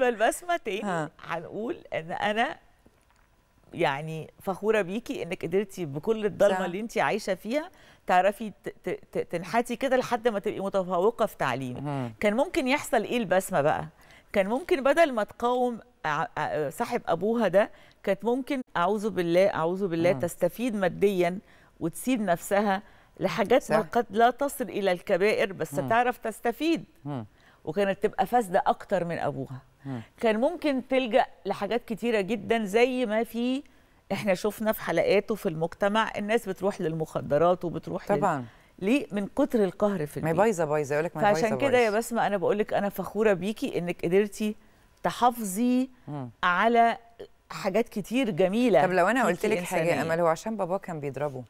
بالنسبه لبسمه تاني هنقول ان انا يعني فخوره بيكي انك قدرتي بكل الضلمه اللي انت عايشه فيها تعرفي تنحتي كده لحد ما تبقي متفوقه في تعليمك كان ممكن يحصل ايه لبسمه بقى كان ممكن بدل ما تقاوم صاحب ابوها ده كانت ممكن اعوذ بالله اعوذ بالله تستفيد ماديا وتسيب نفسها لحاجات صح. ما قد لا تصل الى الكبائر بس تعرف تستفيد وكانت تبقى فاسده اكتر من ابوها كان ممكن تلجا لحاجات كتيره جدا زي ما في احنا شفنا في حلقاته في المجتمع الناس بتروح للمخدرات وبتروح طبعا لل... ليه من كتر القهر في البيت ما بايظه بايظه يقول لك ما بايظه فعشان كده يا بسمه انا بقول لك انا فخوره بيكي انك قدرتي تحافظي على حاجات كتير جميله طب لو انا قلت لك حاجه امل هو عشان باباه كان بيضربه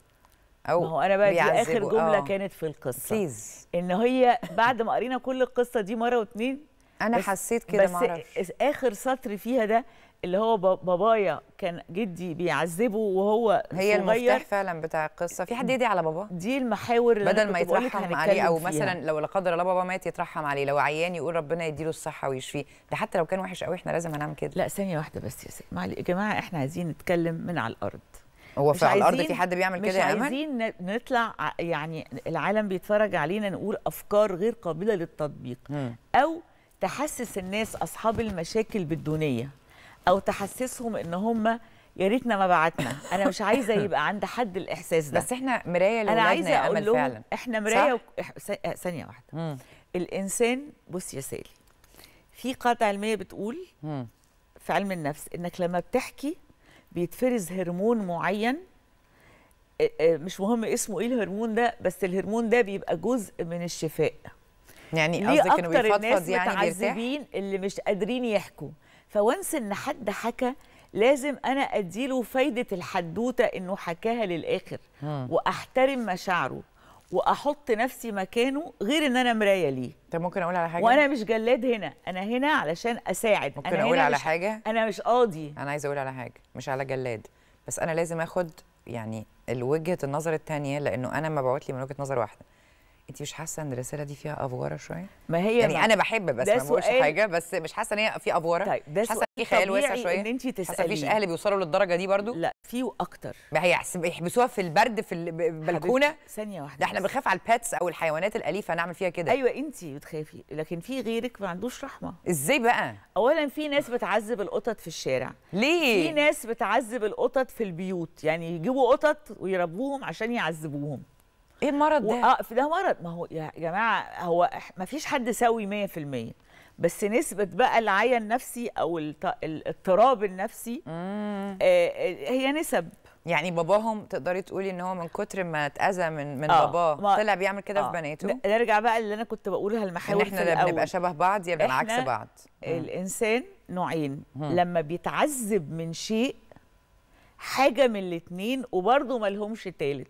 او ما هو انا بقى دي اخر جمله أوه. كانت في القصه بليز. ان هي بعد ما قرينا كل القصه دي مره واتنين انا بس حسيت كده بس معرفش. اخر سطر فيها ده اللي هو بابايا كان جدي بيعذبه وهو هي صغير المفتاح فعلا بتاع القصه في حد يدي على باباه دي المحاور اللي بدل ما يترحم عليه او فيها. مثلا لو لا قدر الله بابا مات يترحم عليه لو عيان يقول ربنا يديله الصحه ويشفيه ده حتى لو كان وحش قوي احنا لازم هنعمل كده لا ثانيه واحده بس يا سيدي يا جماعه احنا عايزين نتكلم من على الارض هو في على الارض في حد بيعمل كده يا امل مش عايزين نطلع يعني العالم بيتفرج علينا نقول افكار غير قابله للتطبيق م. او تحسس الناس اصحاب المشاكل بالدونيه او تحسسهم ان هم يا ريتنا ما بعتنا انا مش عايزه يبقى عند حد الاحساس ده بس احنا مرايه لولادنا انا عايزه اقول لهم فعلا. احنا مرايه و... ثانيه واحده مم. الانسان بص يا سالي في قاعده علميه بتقول مم. في علم النفس انك لما بتحكي بيتفرز هرمون معين آه، آه، مش مهم اسمه ايه الهرمون ده بس الهرمون ده بيبقى جزء من الشفاء يعني قصدك انه بيفضفض يعني متعذبين اللي مش قادرين يحكوا فونس ان حد حكى لازم انا اديله فايده الحدوته انه حكاها للاخر مم. واحترم مشاعره واحط نفسي مكانه غير ان انا مرايه ليه طب ممكن اقول على حاجه وانا مش جلاد هنا انا هنا علشان اساعد ممكن أنا اقول على مش... حاجه انا مش قاضي انا عايزه اقول على حاجه مش على جلاد بس انا لازم اخد يعني وجهه النظر الثانيه لانه انا ما لي من وجهه نظر واحده انت مش حاسه ان الرساله دي فيها افوره شويه ما هي يعني ما. انا بحب بس ما بقولش حاجه بس مش حاسه ان هي في افوره طيب ده حاسه في خيال واسع شويه ان انت تسالي مفيش اهل بيوصلوا للدرجه دي برضو لا في واكتر ما هي يحبسوها في البرد في البلكونه ثانيه واحده ده احنا بنخاف على الباتس او الحيوانات الاليفه نعمل فيها كده ايوه انت بتخافي لكن في غيرك ما عندوش رحمه ازاي بقى اولا في ناس بتعذب القطط في الشارع ليه في ناس بتعذب القطط في البيوت يعني يجيبوا قطط ويربوهم عشان يعذبوهم ايه المرض ده؟ اه ده مرض ما هو يا جماعه هو ما فيش حد سوي 100% بس نسبة بقى العيا النفسي أو الاضطراب النفسي آه،, آه هي نسب يعني باباهم تقدري تقولي ان هو من كتر ما اتاذى من من آه باباه طلع بيعمل كده آه في بناته نرجع بقى اللي انا كنت بقولها المحاور إن احنا في بنبقى شبه بعض يا بنبقى عكس بعض الانسان نوعين مم. لما بيتعذب من شيء حاجه من الاثنين وبرضه ما لهمش ثالث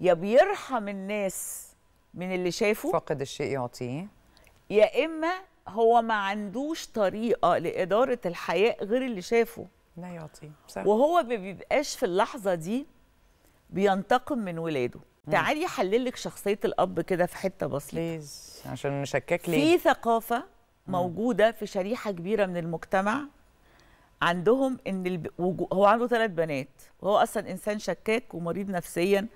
يا بيرحم الناس من اللي شافه فقد الشيء يعطيه يا اما هو ما عندوش طريقه لاداره الحياه غير اللي شافه لا يعطيه صح وهو ما بيبقاش في اللحظه دي بينتقم من ولاده تعالي حللك شخصيه الاب كده في حته بسيطه بليز عشان نشكك ليه في ثقافه موجوده في شريحه كبيره من المجتمع عندهم ان الب... هو عنده ثلاث بنات وهو اصلا انسان شكاك ومريض نفسيا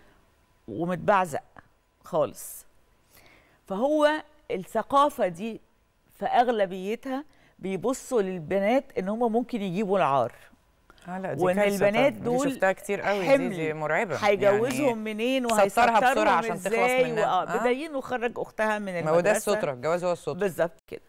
ومتبعزق خالص فهو الثقافة دي في أغلبيتها بيبصوا للبنات إن هم ممكن يجيبوا العار آه، لا دي وان البنات دول شفتها كتير قوي حمل. دي, دي مرعبه هيجوزهم يعني منين وهيسترها بسرعه عشان تخلص منها اه بدين وخرج اختها من المدرسه ما هو ده الستره الجواز هو الستره بالظبط كده